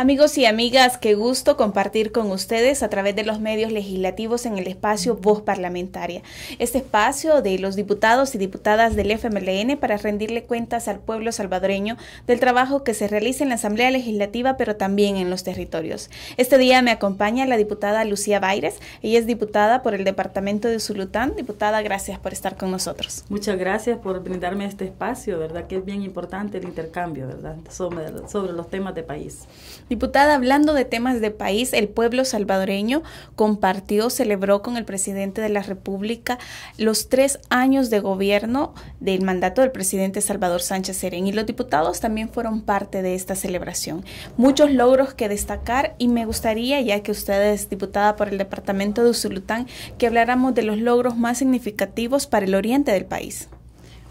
Amigos y amigas, qué gusto compartir con ustedes a través de los medios legislativos en el espacio Voz Parlamentaria. Este espacio de los diputados y diputadas del FMLN para rendirle cuentas al pueblo salvadoreño del trabajo que se realiza en la Asamblea Legislativa, pero también en los territorios. Este día me acompaña la diputada Lucía Baires. Ella es diputada por el Departamento de Zulután. Diputada, gracias por estar con nosotros. Muchas gracias por brindarme este espacio, ¿verdad? Que es bien importante el intercambio, ¿verdad? sobre, sobre los temas de país. Diputada, hablando de temas de país, el pueblo salvadoreño compartió, celebró con el presidente de la República los tres años de gobierno del mandato del presidente Salvador Sánchez Serén y los diputados también fueron parte de esta celebración. Muchos logros que destacar y me gustaría, ya que usted es diputada por el departamento de Usulután, que habláramos de los logros más significativos para el oriente del país.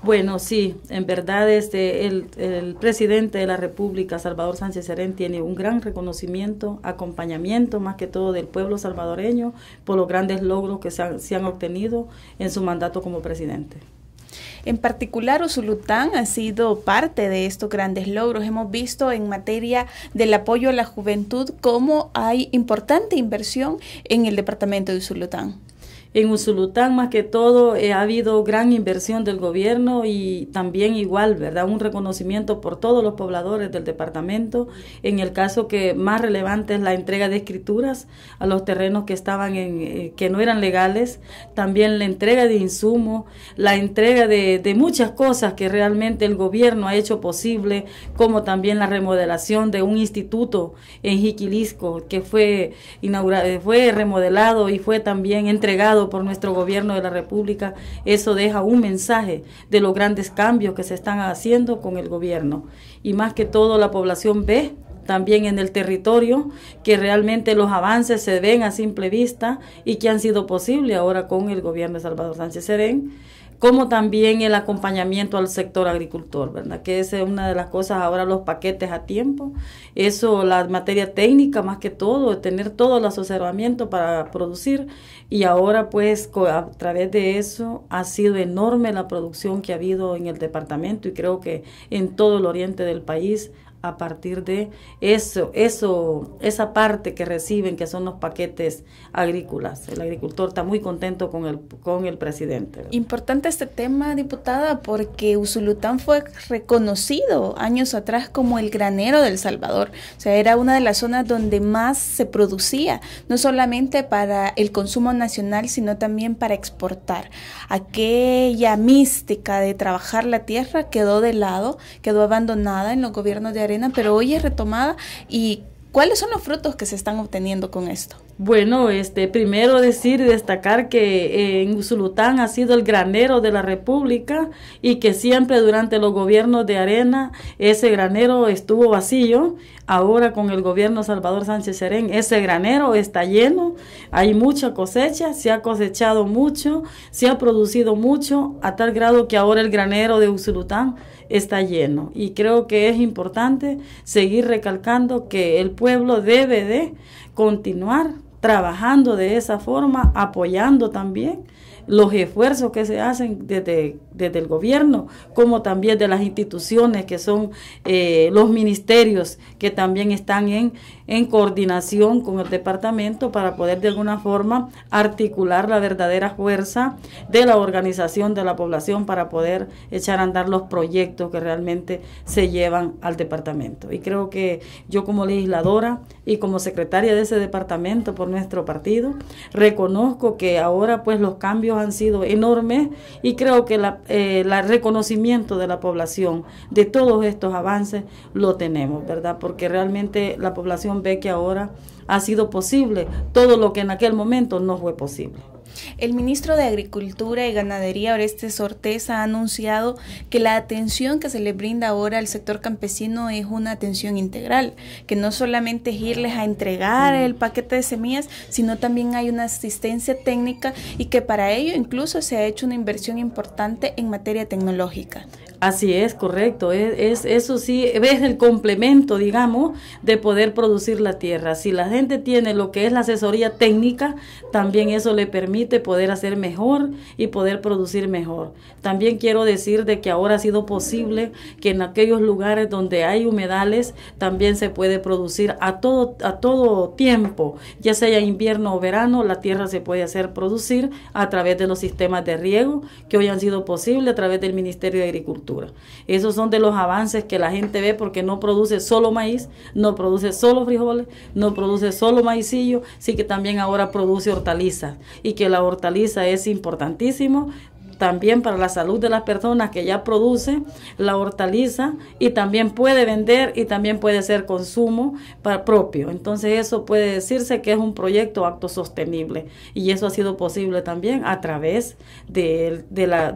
Bueno, sí, en verdad este, el, el, presidente de la República, Salvador Sánchez Serén, tiene un gran reconocimiento, acompañamiento más que todo del pueblo salvadoreño por los grandes logros que se han, obtenido en su mandato como presidente. En particular, Usulután ha sido parte de estos grandes logros. Hemos visto en materia del apoyo a la juventud cómo hay importante inversión en el departamento de Usulután. En Usulután, más que todo, eh, ha habido gran inversión del gobierno y también igual, ¿verdad? Un reconocimiento por todos los pobladores del departamento. En el caso que más relevante es la entrega de escrituras a los terrenos que estaban en, eh, que no eran legales, también la entrega de insumos, la entrega de, muchas cosas que realmente el gobierno ha hecho posible, como también la remodelación de un instituto en Jiquilisco que fue inaugurado, eh, fue remodelado y fue también entregado por nuestro gobierno de la República, eso deja un mensaje de los grandes cambios que se están haciendo con el gobierno. Y más que todo la población ve también en el territorio, que realmente los avances se ven a simple vista y que han sido posibles ahora con el gobierno de Salvador Sánchez Serén como también el acompañamiento al sector agricultor, ¿verdad? Que es una de las cosas ahora, los paquetes a tiempo, eso, la materia técnica más que todo, tener todo el asociamiento para producir y ahora pues a través de eso ha sido enorme la producción que ha habido en el departamento y creo que en todo el oriente del país a partir de eso, esa parte que reciben, que son los paquetes agrícolas. El agricultor está muy contento con el, con el presidente. Importante este tema, diputada, porque Usulután fue reconocido años atrás como el granero del Salvador. O sea, era una de las zonas donde más se producía, no solamente para el consumo nacional, sino también para exportar. Aquella mística de trabajar la tierra quedó de lado, quedó abandonada en los gobiernos de Arena pero hoy es retomada y ¿cuáles son los frutos que se están obteniendo con esto? Bueno, este, primero decir y destacar que eh, en Usulután ha sido el granero de la República y que siempre durante los gobiernos de Arena ese granero estuvo vacío. Ahora con el gobierno Salvador Sánchez Serén ese granero está lleno, hay mucha cosecha, se ha cosechado mucho, se ha producido mucho a tal grado que ahora el granero de Usulután está lleno. Y creo que es importante seguir recalcando que el pueblo debe de continuar trabajando de esa forma, apoyando también los esfuerzos que se hacen desde desde el gobierno, como también de las instituciones que son eh, los ministerios que también están en, en coordinación con el departamento para poder de alguna forma articular la verdadera fuerza de la organización de la población para poder echar a andar los proyectos que realmente se llevan al departamento. Y creo que yo como legisladora y como secretaria de ese departamento por nuestro partido, reconozco que ahora pues los cambios han sido enormes y creo que la, el eh, reconocimiento de la población de todos estos avances lo tenemos, ¿verdad? Porque realmente la población ve que ahora ha sido posible todo lo que en aquel momento no fue posible. El ministro de Agricultura y Ganadería, Orestes Ortiz, ha anunciado que la atención que se le brinda ahora al sector campesino es una atención integral, que no solamente es irles a entregar el paquete de semillas, sino también hay una asistencia técnica y que para ello incluso se ha hecho una inversión importante en materia tecnológica. Así es, correcto. E, es, eso sí, es el complemento, digamos, de poder producir la tierra. Si la gente tiene lo que es la asesoría técnica, también eso le permite poder hacer mejor y poder producir mejor. También quiero decir de que ahora ha sido posible que en aquellos lugares donde hay humedales también se puede producir a todo, a todo tiempo, ya sea invierno o verano, la tierra se puede hacer producir a través de los sistemas de riego que hoy han sido posibles a través del Ministerio de Agricultura esos son de los avances que la gente ve porque no produce solo maíz, no produce solo frijoles, no produce solo maicillo, sí que también ahora produce hortalizas y que la hortaliza es importantísimo también para la salud de las personas que ya produce la hortaliza y también puede vender y también puede ser consumo para, propio. Entonces eso puede decirse que es un proyecto acto sostenible y eso ha sido posible también a través de, la,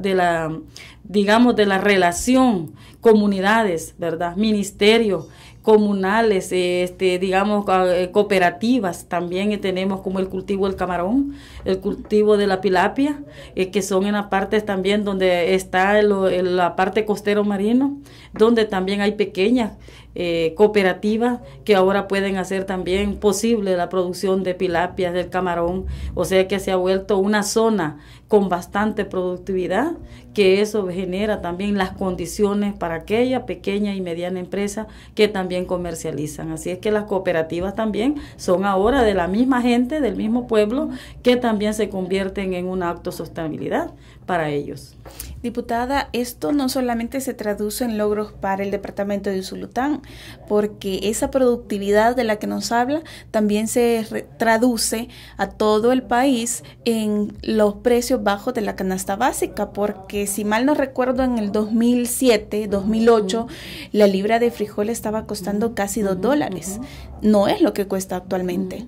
digamos, de la relación comunidades, ¿verdad? Ministerios comunales, este, digamos, eh, cooperativas. También tenemos como el cultivo del camarón, el cultivo de la pilapia, eh, que son en las partes también donde está la parte costero marino, donde también hay pequeñas eh, cooperativas que ahora pueden hacer también posible la producción de pilapias, del camarón, o sea que se ha vuelto una zona con bastante productividad, que eso genera también las condiciones para aquella pequeña y mediana empresa que también comercializan. Así es que las cooperativas también son ahora de la misma gente, del mismo pueblo, que también también se convierten en un acto sostenibilidad para ellos. Diputada, esto no solamente se traduce en logros para el departamento de Usulután, porque esa productividad de la que nos habla también se traduce a todo el país en los precios bajos de la canasta básica, porque si mal no recuerdo, en el 2007, 2008, la libra de frijol estaba costando casi dos dólares. No es lo que cuesta actualmente.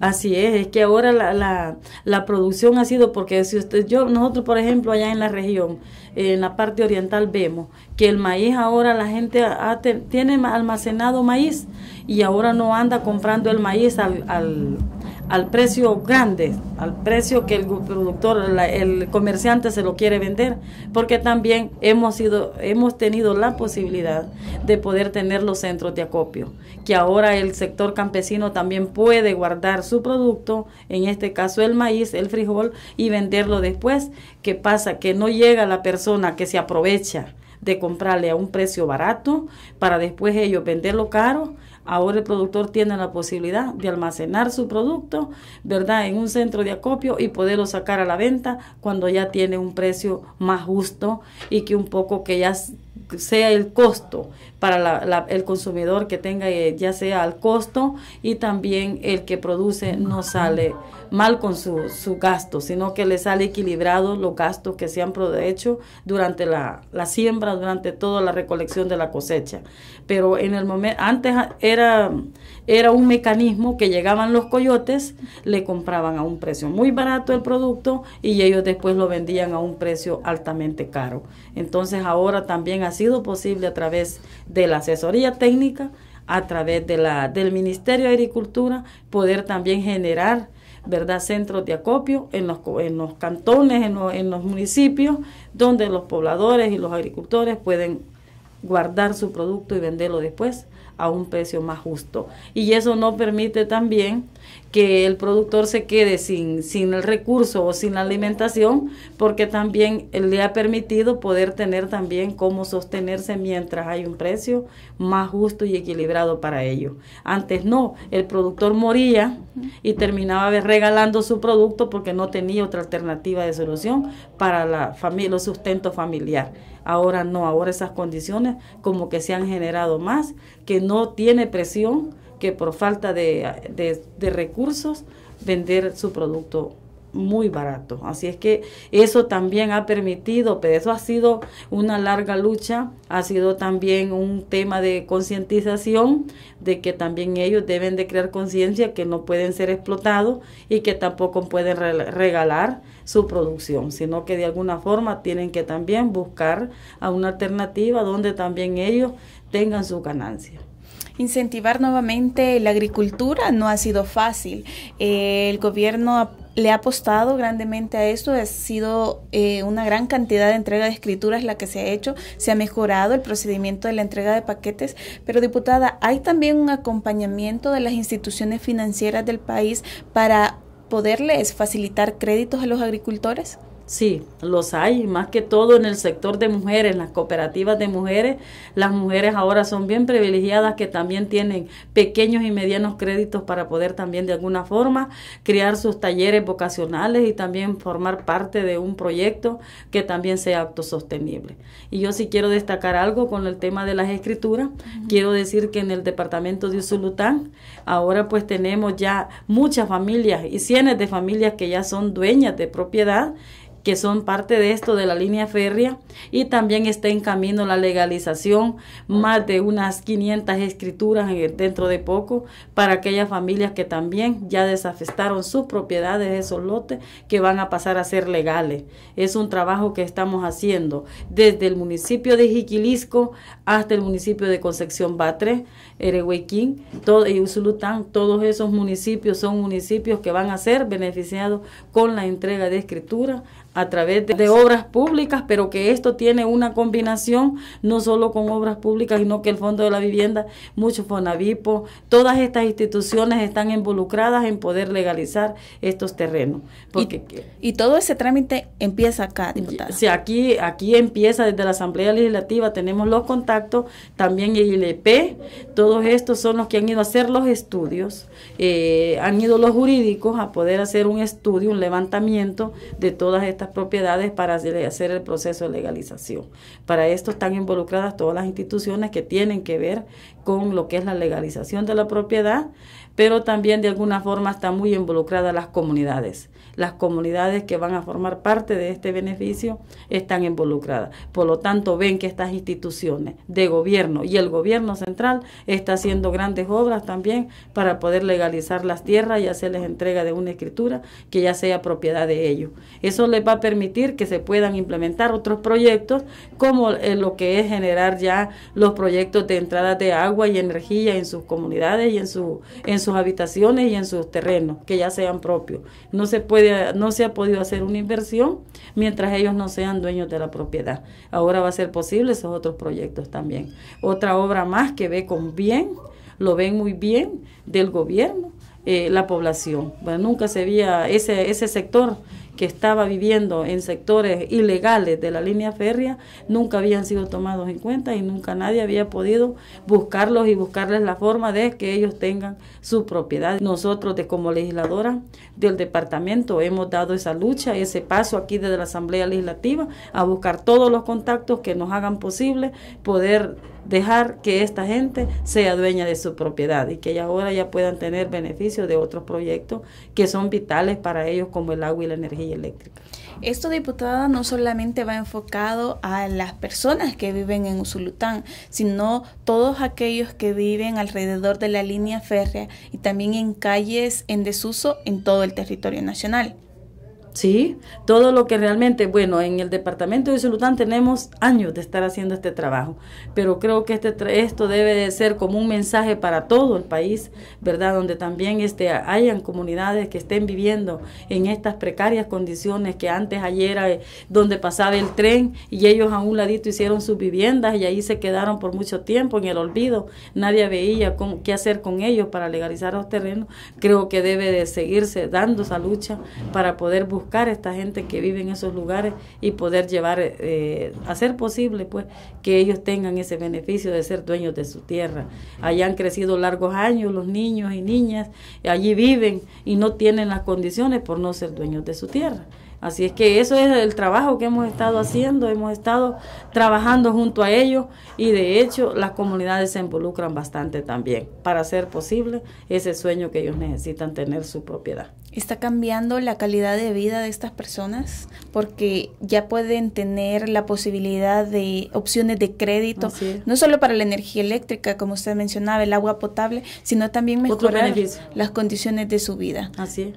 Así es, es que ahora la, la, la, producción ha sido porque si usted, yo, nosotros por ejemplo allá en la región, en la parte oriental vemos que el maíz ahora la gente tiene almacenado maíz y ahora no anda comprando el maíz al, al, precio grande, al precio que el productor, el comerciante se lo quiere vender, porque también hemos, sido, hemos tenido la posibilidad de poder tener los centros de acopio, que ahora el sector campesino también puede guardar su producto, en este caso el maíz, el frijol, y venderlo después. ¿Qué pasa? Que no llega la persona que se aprovecha de comprarle a un precio barato para después ellos venderlo caro. Ahora el productor tiene la posibilidad de almacenar su producto, ¿verdad?, en un centro de acopio y poderlo sacar a la venta cuando ya tiene un precio más justo y que un poco que ya sea el costo para el consumidor que tenga eh, ya sea el costo y también el que produce no sale mal con su, su gasto, sino que le sale equilibrado los gastos que se han hecho durante la, siembra, durante toda la recolección de la cosecha. Pero en el momento, antes era, era un mecanismo que llegaban los coyotes, le compraban a un precio muy barato el producto y ellos después lo vendían a un precio altamente caro. Entonces ahora también ha sido posible a través de la asesoría técnica, a través de la, del Ministerio de Agricultura, poder también generar ¿verdad? Centros de acopio en los, en los cantones, en los, en los municipios, donde los pobladores y los agricultores pueden guardar su producto y venderlo después a un precio más justo. Y eso no permite también que el productor se quede sin, sin el recurso o sin la alimentación, porque también le ha permitido poder tener también cómo sostenerse mientras hay un precio más justo y equilibrado para ellos. Antes no, el productor moría y terminaba regalando su producto porque no tenía otra alternativa de solución para la familia, los sustento familiar. Ahora no, ahora esas condiciones como que se han generado más, que no tiene presión que por falta de, recursos vender su producto muy barato. Así es que eso también ha permitido, pero eso ha sido una larga lucha, ha sido también un tema de concientización, de que también ellos deben de crear conciencia que no pueden ser explotados y que tampoco pueden regalar su producción, sino que de alguna forma tienen que también buscar a una alternativa donde también ellos tengan su ganancia. Incentivar nuevamente la agricultura no ha sido fácil. Eh, el gobierno le ha apostado grandemente a esto, ha sido eh, una gran cantidad de entrega de escrituras la que se ha hecho, se ha mejorado el procedimiento de la entrega de paquetes, pero diputada, hay también un acompañamiento de las instituciones financieras del país para poderles facilitar créditos a los agricultores. Sí, los hay, más que todo en el sector de mujeres, las cooperativas de mujeres. Las mujeres ahora son bien privilegiadas que también tienen pequeños y medianos créditos para poder también de alguna forma crear sus talleres vocacionales y también formar parte de un proyecto que también sea autosostenible. Y yo sí quiero destacar algo con el tema de las escrituras. Quiero decir que en el departamento de Usulután ahora pues tenemos ya muchas familias y cientos de familias que ya son dueñas de propiedad que son parte de esto de la línea férrea y también está en camino la legalización, más de unas 500 escrituras dentro de poco para aquellas familias que también ya desafestaron sus propiedades, esos lotes que van a pasar a ser legales. Es un trabajo que estamos haciendo desde el municipio de Jiquilisco hasta el municipio de Concepción Batre... Erehuequín todo, y Usulután, todos esos municipios son municipios que van a ser beneficiados con la entrega de escrituras a través de, obras públicas, pero que esto tiene una combinación no solo con obras públicas, sino que el Fondo de la Vivienda, mucho Fonavipo, todas estas instituciones están involucradas en poder legalizar estos terrenos. y, todo ese trámite empieza acá, Sí, aquí, aquí empieza desde la Asamblea Legislativa, tenemos los contactos, también el ILP, todos estos son los que han ido a hacer los estudios, eh, han ido los jurídicos a poder hacer un estudio, un levantamiento de todas estas propiedades para hacer el proceso de legalización. Para esto están involucradas todas las instituciones que tienen que ver con lo que es la legalización de la propiedad, pero también de alguna forma están muy involucradas las comunidades las comunidades que van a formar parte de este beneficio están involucradas. Por lo tanto, ven que estas instituciones de gobierno y el gobierno central está haciendo grandes obras también para poder legalizar las tierras y hacerles entrega de una escritura que ya sea propiedad de ellos. Eso les va a permitir que se puedan implementar otros proyectos como eh, lo que es generar ya los proyectos de entrada de agua y energía en sus comunidades y en, su, en sus habitaciones y en sus terrenos que ya sean propios. No se puede no se ha podido hacer una inversión mientras ellos no sean dueños de la propiedad. Ahora va a ser posible esos otros proyectos también. Otra obra más que ve con bien, lo ven muy bien del gobierno, eh, la población. Bueno, nunca se veía ese, ese sector que estaba viviendo en sectores ilegales de la línea férrea nunca habían sido tomados en cuenta y nunca nadie había podido buscarlos y buscarles la forma de que ellos tengan su propiedad. Nosotros de como legisladora del departamento hemos dado esa lucha, ese paso aquí desde la Asamblea Legislativa a buscar todos los contactos que nos hagan posible poder dejar que esta gente sea dueña de su propiedad y que ya ahora ya puedan tener beneficios de otros proyectos que son vitales para ellos como el agua y la energía eléctrica. Esto, diputada, no solamente va enfocado a las personas que viven en Usulután, sino todos aquellos que viven alrededor de la línea férrea y también en calles en desuso en todo el territorio nacional. ¿sí? Todo lo que realmente, bueno, en el departamento de Solután tenemos años de estar haciendo este trabajo, pero creo que este, esto debe de ser como un mensaje para todo el país, ¿verdad? Donde también este, hayan comunidades que estén viviendo en estas precarias condiciones que antes ayer era eh, donde pasaba el tren y ellos a un ladito hicieron sus viviendas y ahí se quedaron por mucho tiempo en el olvido, nadie veía cómo, qué hacer con ellos para legalizar los terrenos, creo que debe de seguirse dando esa lucha para poder buscar buscar esta gente que vive en esos lugares y poder llevar, eh, hacer posible pues que ellos tengan ese beneficio de ser dueños de su tierra. Allá han crecido largos años los niños y niñas, allí viven y no tienen las condiciones por no ser dueños de su tierra. Así es que eso es el trabajo que hemos estado haciendo, hemos estado trabajando junto a ellos y de hecho las comunidades se involucran bastante también para hacer posible ese sueño que ellos necesitan tener su propiedad. ¿Está cambiando la calidad de vida de estas personas? Porque ya pueden tener la posibilidad de opciones de crédito, no solo para la energía eléctrica, como usted mencionaba, el agua potable, sino también mejorar las condiciones de su vida. Así es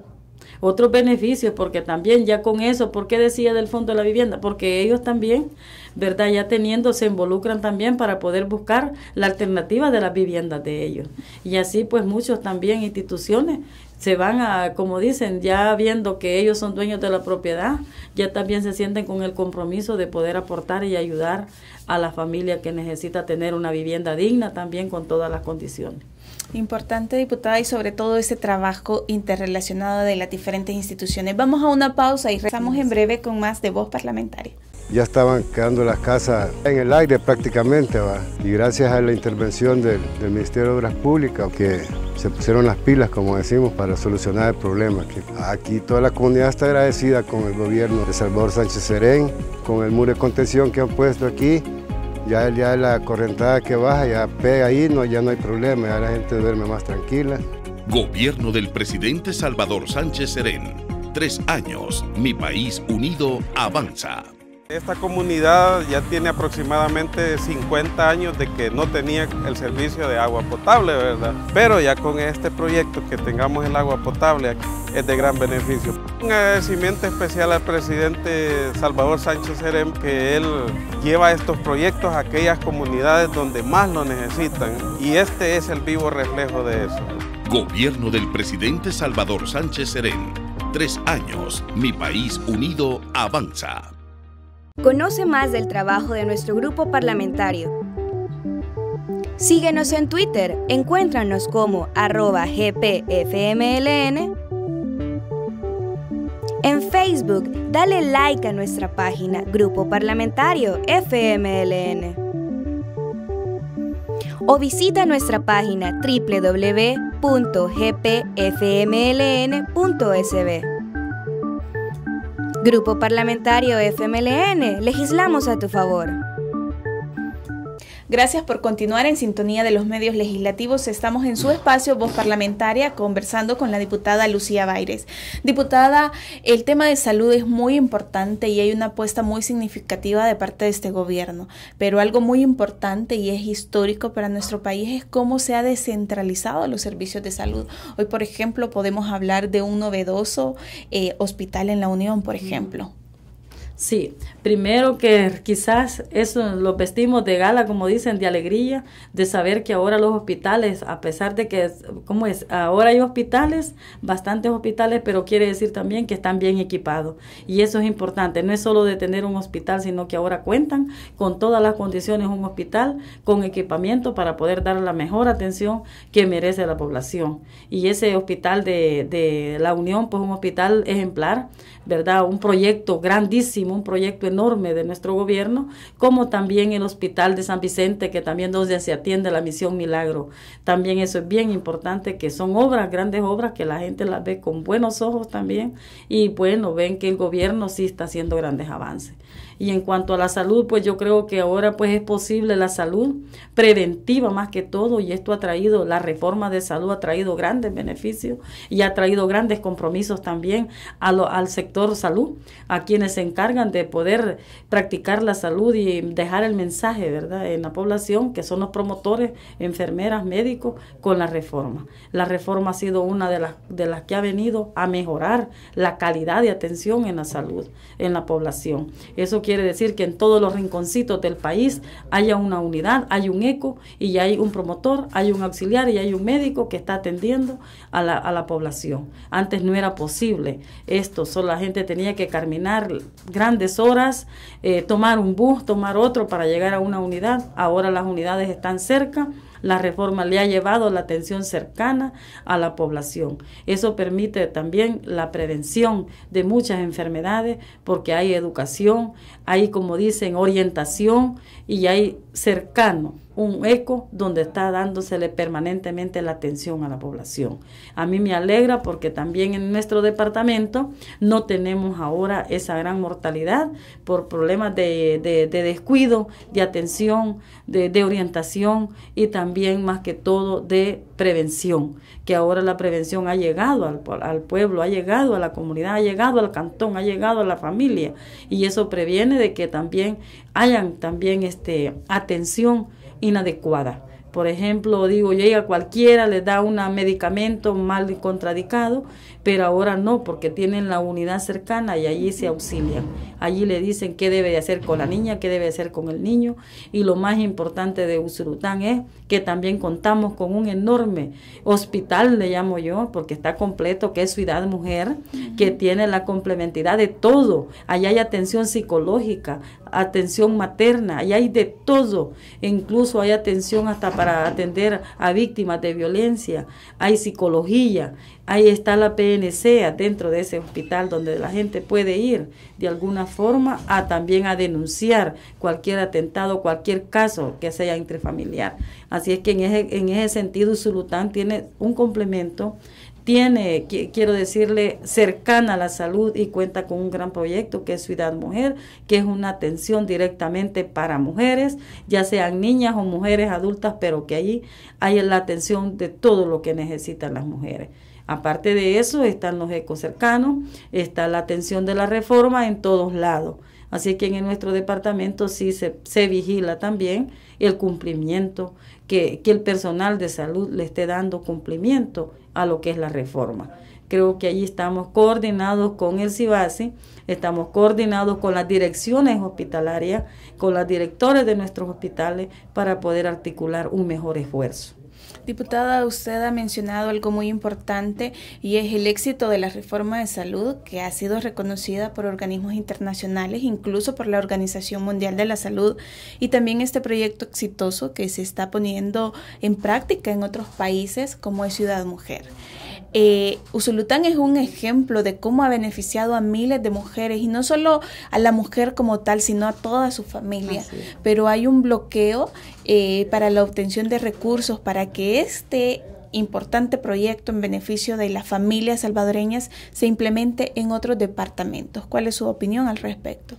otros beneficios, porque también ya con eso, ¿por qué decía del Fondo de la Vivienda? Porque ellos también, ¿verdad? Ya teniendo, se involucran también para poder buscar la alternativa de las viviendas de ellos. Y así pues muchos también instituciones se van a, como dicen, ya viendo que ellos son dueños de la propiedad, ya también se sienten con el compromiso de poder aportar y ayudar a la familia que necesita tener una vivienda digna también con todas las condiciones. Importante, diputada, y sobre todo ese trabajo interrelacionado de las diferentes instituciones. Vamos a una pausa y regresamos en breve con más de Voz Parlamentaria. Ya estaban quedando las casas en el aire prácticamente, ¿va? y gracias a la intervención del, Ministerio de Obras Públicas, que se pusieron las pilas, como decimos, para solucionar el problema. Aquí, aquí toda la comunidad está agradecida con el gobierno de Salvador Sánchez Serén, con el muro de contención que han puesto aquí, ya el la correntada que baja, ya pega ahí, no, ya no hay problema, ya la gente duerme más tranquila. Gobierno del presidente Salvador Sánchez Serén. Tres años, mi país unido avanza. Esta comunidad ya tiene aproximadamente 50 años de que no tenía el servicio de agua potable, ¿verdad? Pero ya con este proyecto que tengamos el agua potable es de gran beneficio. Un agradecimiento especial al presidente Salvador Sánchez Serén, que él lleva estos proyectos a aquellas comunidades donde más lo necesitan y este es el vivo reflejo de eso. Gobierno del presidente Salvador Sánchez Serén. Tres años. Mi país unido avanza. Conoce más del trabajo de nuestro grupo parlamentario. Síguenos en Twitter, encuéntranos como arroba gpfmln. En Facebook, dale like a nuestra página Grupo Parlamentario FMLN. O visita nuestra página www.gpfmln.sb. Grupo Parlamentario FMLN, legislamos a tu favor. Gracias por continuar en sintonía de los medios legislativos. Estamos en su espacio Voz Parlamentaria conversando con la diputada Lucía Baires. Diputada, el tema de salud es muy importante y hay una apuesta muy significativa de parte de este gobierno, pero algo muy importante y es histórico para nuestro país es cómo se ha descentralizado los servicios de salud. Hoy, por ejemplo, podemos hablar de un novedoso eh, hospital en la Unión, por ejemplo. Sí, primero que quizás eso los vestimos de gala, como dicen, de alegría, de saber que ahora los hospitales, a pesar de que, ¿cómo es? Ahora hay hospitales, bastantes hospitales, pero quiere decir también que están bien equipados. Y eso es importante, no es solo de tener un hospital, sino que ahora cuentan con todas las condiciones un hospital, con equipamiento para poder dar la mejor atención que merece la población. Y ese hospital de, de la Unión, pues un hospital ejemplar, ¿verdad? Un proyecto grandísimo, un proyecto enorme enorme de nuestro gobierno, como también el Hospital de San Vicente, que también donde se atiende la misión Milagro. También eso es bien importante, que son obras, grandes obras, que la gente las ve con buenos ojos también y bueno, ven que el gobierno sí está haciendo grandes avances. Y en cuanto a la salud, pues yo creo que ahora pues es posible la salud preventiva más que todo y esto ha traído, la reforma de salud ha traído grandes beneficios y ha traído grandes compromisos también al sector salud, a quienes se encargan de poder practicar la salud y dejar el mensaje, ¿verdad?, en la población, que son los promotores, enfermeras, médicos, con la reforma. La reforma ha sido una de las, de las que ha venido a mejorar la calidad de atención en la salud, en la población. Eso quiere decir que en todos los rinconcitos del país haya una unidad, hay un eco y hay un promotor, hay un auxiliar y hay un médico que está atendiendo a la, población. Antes no era posible esto, solo la gente tenía que caminar grandes horas, eh, tomar un bus, tomar otro para llegar a una unidad. Ahora las unidades están cerca la reforma le ha llevado la atención cercana a la población. Eso permite también la prevención de muchas enfermedades porque hay educación, hay, como dicen, orientación y hay cercano, un eco donde está dándosele permanentemente la atención a la población. A mí me alegra porque también en nuestro departamento no tenemos ahora esa gran mortalidad por problemas de, descuido, de atención, de, orientación y también más que todo de prevención, que ahora la prevención ha llegado al, al pueblo, ha llegado a la comunidad, ha llegado al cantón, ha llegado a la familia y eso previene de que también hayan también este, atención inadecuada. Por ejemplo, digo, llega cualquiera, le da un medicamento mal contradicado, pero ahora no, porque tienen la unidad cercana y allí se auxilian. Allí le dicen qué debe de hacer con la niña, qué debe hacer con el niño. Y lo más importante de Usurután es que también contamos con un enorme hospital, le llamo yo, porque está completo, que es Ciudad Mujer, que tiene la complementidad de todo. Allá hay atención psicológica, atención materna, allá hay de todo. Incluso hay atención hasta para atender a víctimas de violencia, hay psicología, ahí está la PNC dentro de ese hospital donde la gente puede ir de alguna forma forma a también a denunciar cualquier atentado, cualquier caso que sea intrafamiliar. Así es que en ese, en ese sentido Zulután tiene un complemento tiene, quiero decirle, cercana a la salud y cuenta con un gran proyecto que es Ciudad Mujer, que es una atención directamente para mujeres, ya sean niñas o mujeres adultas, pero que allí hay la atención de todo lo que necesitan las mujeres. Aparte de eso, están los ecos cercanos, está la atención de la reforma en todos lados. Así que en nuestro departamento sí se, vigila también el cumplimiento, que, el personal de salud le esté dando cumplimiento a lo que es la reforma. Creo que allí estamos coordinados con el CIBASI, estamos coordinados con las direcciones hospitalarias, con las directores de nuestros hospitales para poder articular un mejor esfuerzo. Diputada, usted ha mencionado algo muy importante y es el éxito de la reforma de salud que ha sido reconocida por organismos internacionales, incluso por la Organización Mundial de la Salud, y también este proyecto exitoso que se está poniendo en práctica en otros países como es Ciudad Mujer. Eh, Usulután es un ejemplo de cómo ha beneficiado a miles de mujeres y no solo a la mujer como tal, sino a toda su familia. Pero hay un bloqueo eh, para la obtención de recursos para que este importante proyecto en beneficio de las familias salvadoreñas se implemente en otros departamentos. ¿Cuál es su opinión al respecto?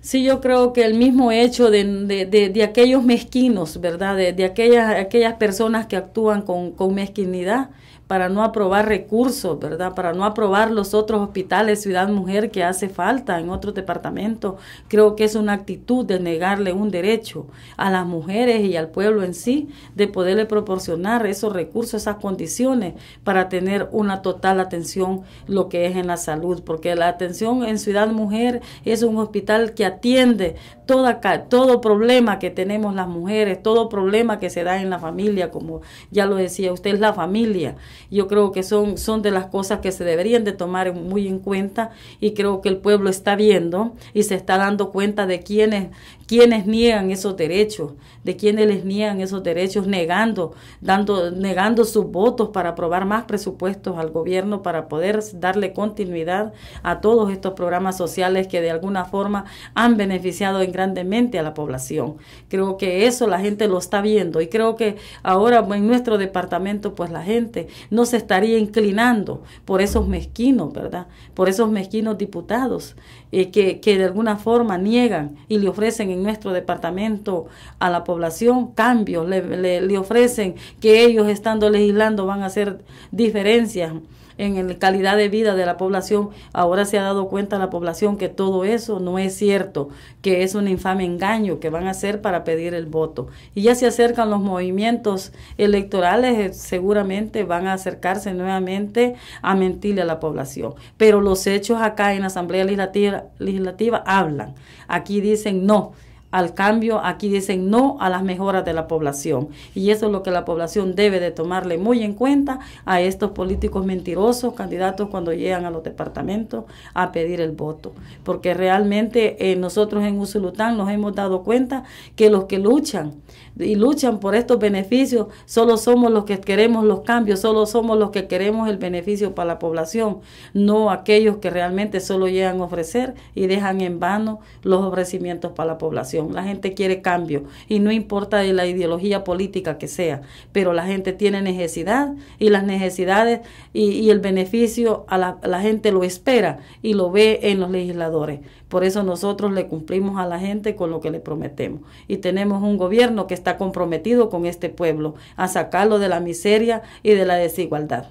Sí, yo creo que el mismo hecho de, de, aquellos mezquinos, ¿verdad? De, aquellas, aquellas personas que actúan con mezquinidad, para no aprobar recursos, ¿verdad? Para no aprobar los otros hospitales Ciudad Mujer que hace falta en otros departamentos. Creo que es una actitud de negarle un derecho a las mujeres y al pueblo en sí de poderle proporcionar esos recursos, esas condiciones para tener una total atención lo que es en la salud, porque la atención en Ciudad Mujer es un hospital que atiende toda, todo problema que tenemos las mujeres, todo problema que se da en la familia, como ya lo decía usted, es la familia. Yo creo que son, son de las cosas que se deberían de tomar muy en cuenta y creo que el pueblo está viendo y se está dando cuenta de quiénes quienes niegan esos derechos, de quienes les niegan esos derechos, negando, dando, negando sus votos para aprobar más presupuestos al gobierno para poder darle continuidad a todos estos programas sociales que de alguna forma han beneficiado en grandemente a la población. Creo que eso la gente lo está viendo y creo que ahora en nuestro departamento pues la gente no se estaría inclinando por esos mezquinos, ¿verdad? Por esos mezquinos diputados eh, que, que, de alguna forma niegan y le ofrecen en nuestro departamento a la población cambios, le, le ofrecen que ellos estando legislando van a hacer diferencias en la calidad de vida de la población. Ahora se ha dado cuenta la población que todo eso no es cierto, que es un infame engaño que van a hacer para pedir el voto. Y ya se acercan los movimientos electorales, eh, seguramente van a acercarse nuevamente a mentirle a la población. Pero los hechos acá en la Asamblea Legislativa, legislativa hablan. Aquí dicen no al cambio, aquí dicen no a las mejoras de la población. Y eso es lo que la población debe de tomarle muy en cuenta a estos políticos mentirosos, candidatos cuando llegan a los departamentos a pedir el voto. Porque realmente eh, nosotros en Usulután nos hemos dado cuenta que los que luchan y luchan por estos beneficios, solo somos los que queremos los cambios, solo somos los que queremos el beneficio para la población, no aquellos que realmente solo llegan a ofrecer y dejan en vano los ofrecimientos para la población. La gente quiere cambio y no importa de la ideología política que sea, pero la gente tiene necesidad y las necesidades y, el beneficio a la, la gente lo espera y lo ve en los legisladores. Por eso nosotros le cumplimos a la gente con lo que le prometemos. Y tenemos un gobierno que está comprometido con este pueblo a sacarlo de la miseria y de la desigualdad.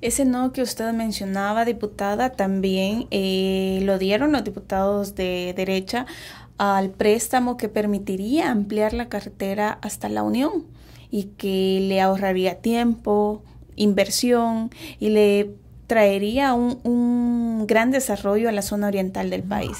Ese no que usted mencionaba, diputada, también eh, lo dieron los diputados de derecha al préstamo que permitiría ampliar la cartera hasta la Unión y que le ahorraría tiempo, inversión y le traería un, un, gran desarrollo a la zona oriental del país.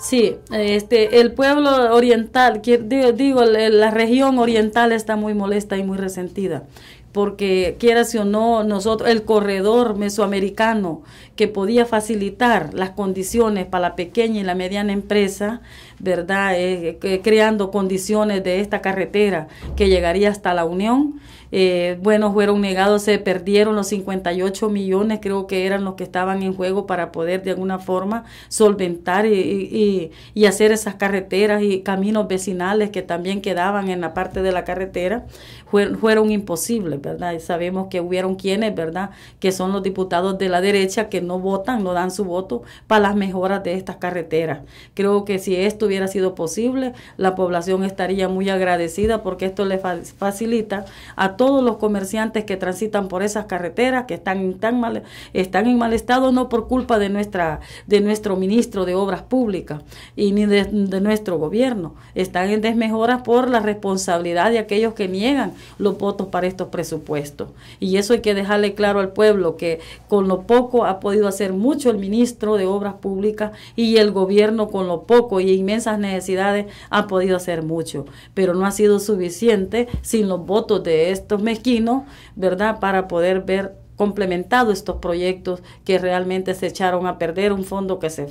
Sí, este, el pueblo oriental, digo, la región oriental está muy molesta y muy resentida porque quiera si o no, nosotros, el corredor mesoamericano que podía facilitar las condiciones para la pequeña y la mediana empresa, ¿verdad? Eh, eh, creando condiciones de esta carretera que llegaría hasta la Unión, eh, bueno, fueron negados, se perdieron los 58 millones, creo que eran los que estaban en juego para poder de alguna forma solventar y, hacer esas carreteras y caminos vecinales que también quedaban en la parte de la carretera, fueron, imposibles, ¿verdad? Y sabemos que hubieron quienes, ¿verdad? Que son los diputados de la derecha que no votan, no dan su voto para las mejoras de estas carreteras. Creo que si esto hubiera sido posible, la población estaría muy agradecida porque esto le facilita a todos los comerciantes que transitan por esas carreteras que están tan mal, están en mal estado no por culpa de nuestra de nuestro ministro de obras públicas y ni de, nuestro gobierno, están en desmejoras por la responsabilidad de aquellos que niegan los votos para estos presupuestos. Y eso hay que dejarle claro al pueblo que con lo poco ha podido hacer mucho el ministro de obras públicas y el gobierno con lo poco y inmensas necesidades ha podido hacer mucho, pero no ha sido suficiente sin los votos de este estos mezquinos, ¿verdad? Para poder ver complementado estos proyectos que realmente se echaron a perder, un fondo que se,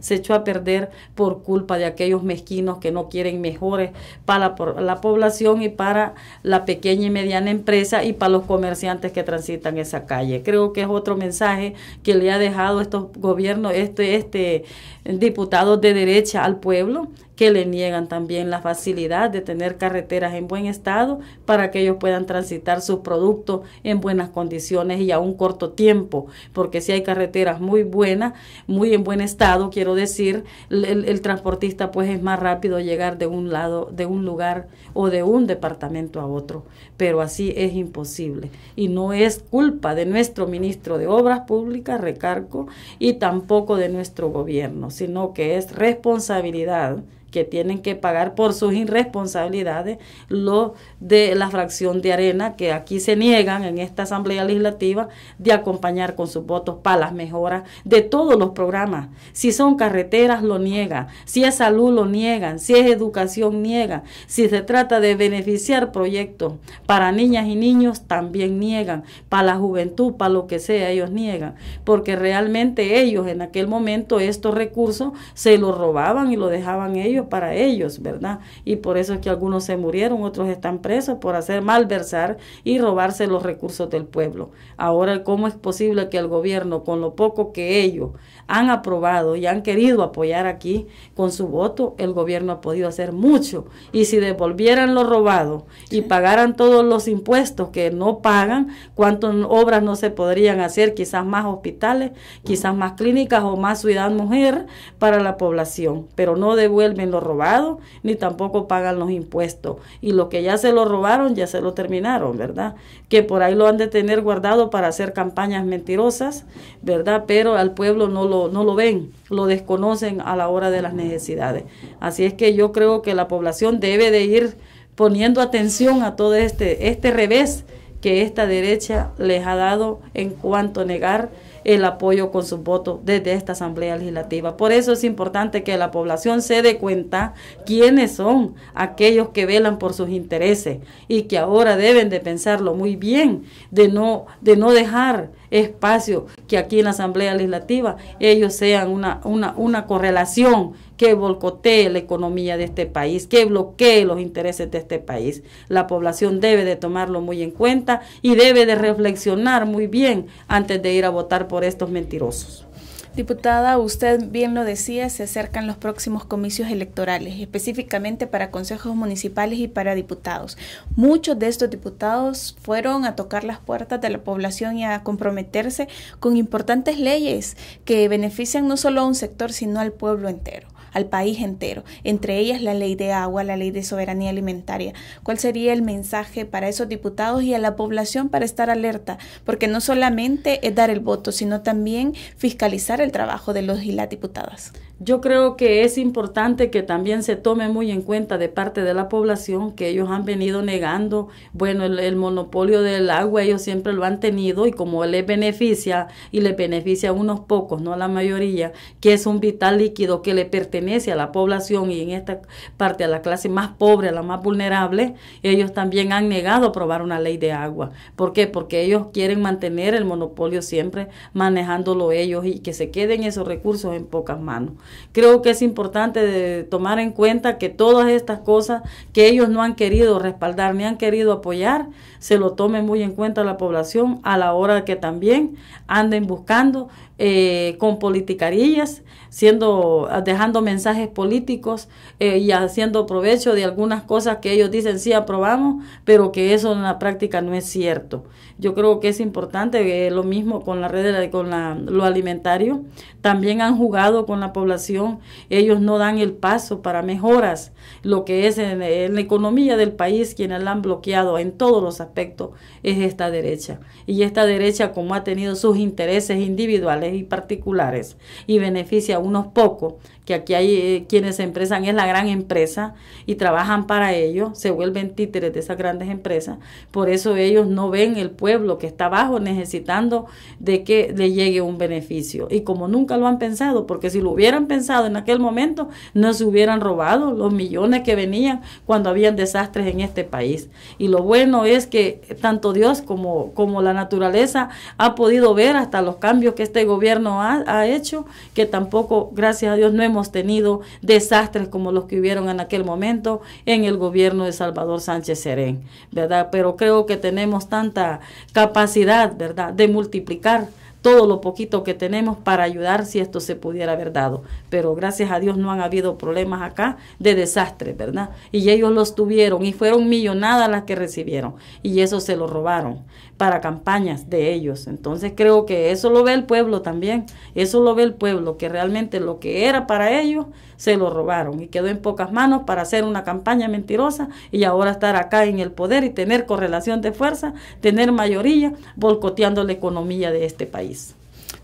se, echó a perder por culpa de aquellos mezquinos que no quieren mejores para la, población y para la pequeña y mediana empresa y para los comerciantes que transitan esa calle. Creo que es otro mensaje que le ha dejado estos gobiernos, este, este diputado de derecha al pueblo que le niegan también la facilidad de tener carreteras en buen estado para que ellos puedan transitar sus productos en buenas condiciones y a un corto tiempo, porque si hay carreteras muy buenas, muy en buen estado, quiero decir, el, el transportista pues es más rápido llegar de un lado, de un lugar o de un departamento a otro pero así es imposible. Y no es culpa de nuestro ministro de Obras Públicas, recargo, y tampoco de nuestro gobierno, sino que es responsabilidad que tienen que pagar por sus irresponsabilidades lo de la fracción de arena que aquí se niegan en esta asamblea legislativa de acompañar con sus votos para las mejoras de todos los programas. Si son carreteras lo niegan, si es salud lo niegan, si es educación niegan, si se trata de beneficiar proyectos para niñas y niños también niegan, para la juventud, para lo que sea, ellos niegan, porque realmente ellos en aquel momento estos recursos se los robaban y lo dejaban ellos para ellos, ¿verdad? Y por eso es que algunos se murieron, otros están presos por hacer malversar y robarse los recursos del pueblo. Ahora, ¿cómo es posible que el gobierno, con lo poco que ellos han aprobado y han querido apoyar aquí con su voto, el gobierno ha podido hacer mucho? Y si devolvieran lo robado y pagaran todo los impuestos que no pagan, cuántas obras no se podrían hacer, quizás más hospitales, quizás más clínicas o más ciudad mujer para la población, pero no devuelven lo robado ni tampoco pagan los impuestos. Y lo que ya se lo robaron, ya se lo terminaron, ¿verdad? Que por ahí lo han de tener guardado para hacer campañas mentirosas, ¿verdad? Pero al pueblo no lo, no lo ven, lo desconocen a la hora de las necesidades. Así es que yo creo que la población debe de ir poniendo atención a todo este, este revés que esta derecha les ha dado en cuanto a negar el apoyo con sus votos desde esta Asamblea Legislativa. Por eso es importante que la población se dé cuenta quiénes son aquellos que velan por sus intereses y que ahora deben de pensarlo muy bien, de no, de no dejar espacio que aquí en la Asamblea Legislativa ellos sean una, correlación que boicotee la economía de este país, que bloquee los intereses de este país. La población debe de tomarlo muy en cuenta y debe de reflexionar muy bien antes de ir a votar por estos mentirosos. Diputada, usted bien lo decía, se acercan los próximos comicios electorales, específicamente para consejos municipales y para diputados. Muchos de estos diputados fueron a tocar las puertas de la población y a comprometerse con importantes leyes que benefician no solo a un sector, sino al pueblo entero al país entero, entre ellas la ley de agua, la ley de soberanía alimentaria. ¿Cuál sería el mensaje para esos diputados y a la población para estar alerta? Porque no solamente es dar el voto, sino también fiscalizar el trabajo de los y las diputadas. Yo creo que es importante que también se tome muy en cuenta de parte de la población que ellos han venido negando, bueno, el, monopolio del agua ellos siempre lo han tenido y como les beneficia y le beneficia a unos pocos, no a la mayoría, que es un vital líquido que le pertenece a la población y en esta parte a la clase más pobre, a la más vulnerable, ellos también han negado aprobar una ley de agua. ¿Por qué? Porque ellos quieren mantener el monopolio siempre manejándolo ellos y que se queden esos recursos en pocas manos. Creo que es importante tomar en cuenta que todas estas cosas que ellos no han querido respaldar ni han querido apoyar, se lo tomen muy en cuenta la población a la hora que también anden buscando eh, con politicarillas, siendo, dejando mensajes políticos eh, y haciendo provecho de algunas cosas que ellos dicen sí aprobamos, pero que eso en la práctica no es cierto. Yo creo que es importante, eh, lo mismo con la red de con la, lo alimentario, también han jugado con la población, ellos no dan el paso para mejoras, lo que es en, la economía del país, quienes la han bloqueado en todos los aspectos es esta derecha. Y esta derecha, como ha tenido sus intereses individuales y particulares y beneficia a unos pocos, que aquí hay eh, quienes quienes empresan, es la gran empresa y trabajan para ellos, se vuelven títeres de esas grandes empresas, por eso ellos no ven el pueblo pueblo que está abajo necesitando de que le llegue un beneficio. Y como nunca lo han pensado, porque si lo hubieran pensado en aquel momento, no se hubieran robado los millones que venían cuando habían desastres en este país. Y lo bueno es que tanto Dios como, como la naturaleza ha podido ver hasta los cambios que este gobierno ha, ha hecho, que tampoco, gracias a Dios, no hemos tenido desastres como los que hubieron en aquel momento en el gobierno de Salvador Sánchez Serén, ¿verdad? Pero creo que tenemos tanta capacidad, ¿verdad?, de multiplicar todo lo poquito que tenemos para ayudar si esto se pudiera haber dado. Pero gracias a Dios no han habido problemas acá de desastre, ¿verdad? Y ellos los tuvieron y fueron millonadas las que recibieron y eso se lo robaron para campañas de ellos. Entonces creo que eso lo ve el pueblo también, eso lo ve el pueblo, que realmente lo que era para ellos se lo robaron y quedó en pocas manos para hacer una campaña mentirosa y ahora estar acá en el poder y tener correlación de fuerza, tener mayoría, boicoteando la economía de este país.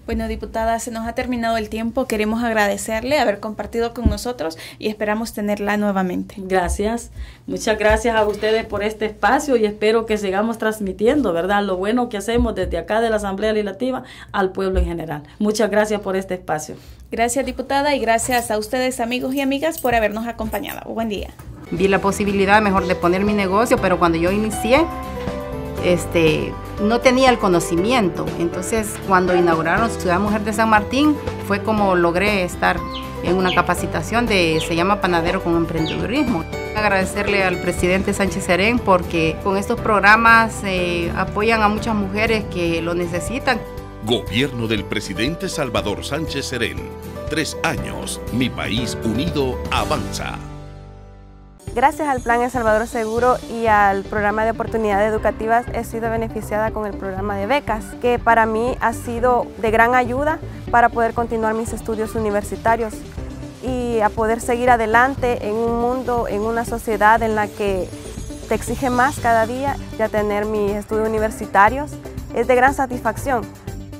Bueno, diputada, se nos ha terminado el tiempo. Queremos agradecerle haber compartido con nosotros y esperamos tenerla nuevamente. Gracias. Muchas gracias a ustedes por este espacio y espero que sigamos transmitiendo, ¿verdad? Lo bueno que hacemos desde acá de la Asamblea Legislativa al pueblo en general. Muchas gracias por este espacio. Gracias, diputada, y gracias a ustedes, amigos y amigas, por habernos acompañado. Buen día. Vi la posibilidad mejor de poner mi negocio, pero cuando yo inicié, este, no tenía el conocimiento. Entonces, cuando inauguraron Ciudad Mujer de San Martín, fue como logré estar en una capacitación de, se llama Panadero con Emprendedurismo. Agradecerle al presidente Sánchez Serén porque con estos programas eh, apoyan a muchas mujeres que lo necesitan. Gobierno del presidente Salvador Sánchez Serén. Tres años. Mi país unido avanza. Gracias al Plan El Salvador Seguro y al programa de oportunidades educativas he sido beneficiada con el programa de becas, que para mí ha sido de gran ayuda para poder continuar mis estudios universitarios y a poder seguir adelante en un mundo, en una sociedad en la que te exige más cada día ya tener mis estudios universitarios es de gran satisfacción.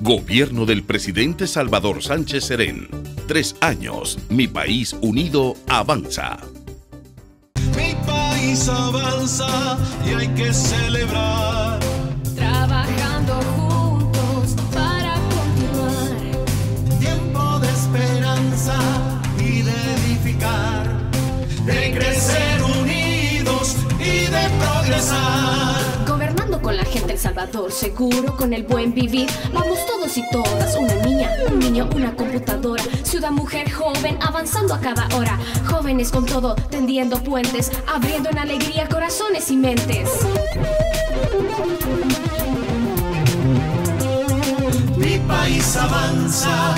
Gobierno del presidente Salvador Sánchez Serén. Tres años. Mi país unido avanza avanza y hay que celebrar. Trabajando juntos para continuar. Tiempo de esperanza y de edificar. De crecer unidos y de progresar la gente El Salvador, seguro con el buen vivir. Vamos todos y todas, una niña, un niño, una computadora, ciudad, mujer, joven, avanzando a cada hora. Jóvenes con todo, tendiendo puentes, abriendo en alegría corazones y mentes. Mi país avanza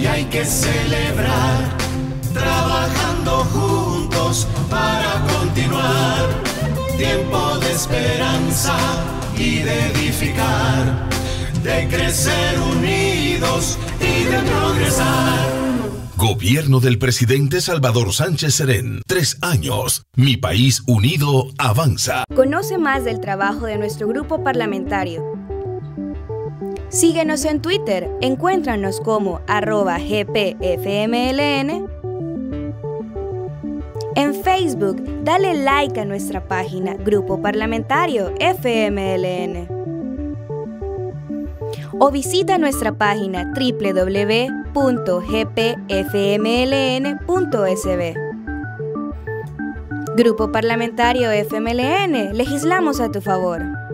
y hay que celebrar, trabajando juntos para continuar. Tiempo de esperanza y de edificar, de crecer unidos y de progresar. Gobierno del presidente Salvador Sánchez Serén. Tres años. Mi país unido avanza. Conoce más del trabajo de nuestro grupo parlamentario. Síguenos en Twitter. Encuéntranos como arroba gpfmln en Facebook, dale like a nuestra página Grupo Parlamentario FMLN. O visita nuestra página www.gpfmln.sb. Grupo Parlamentario FMLN, legislamos a tu favor.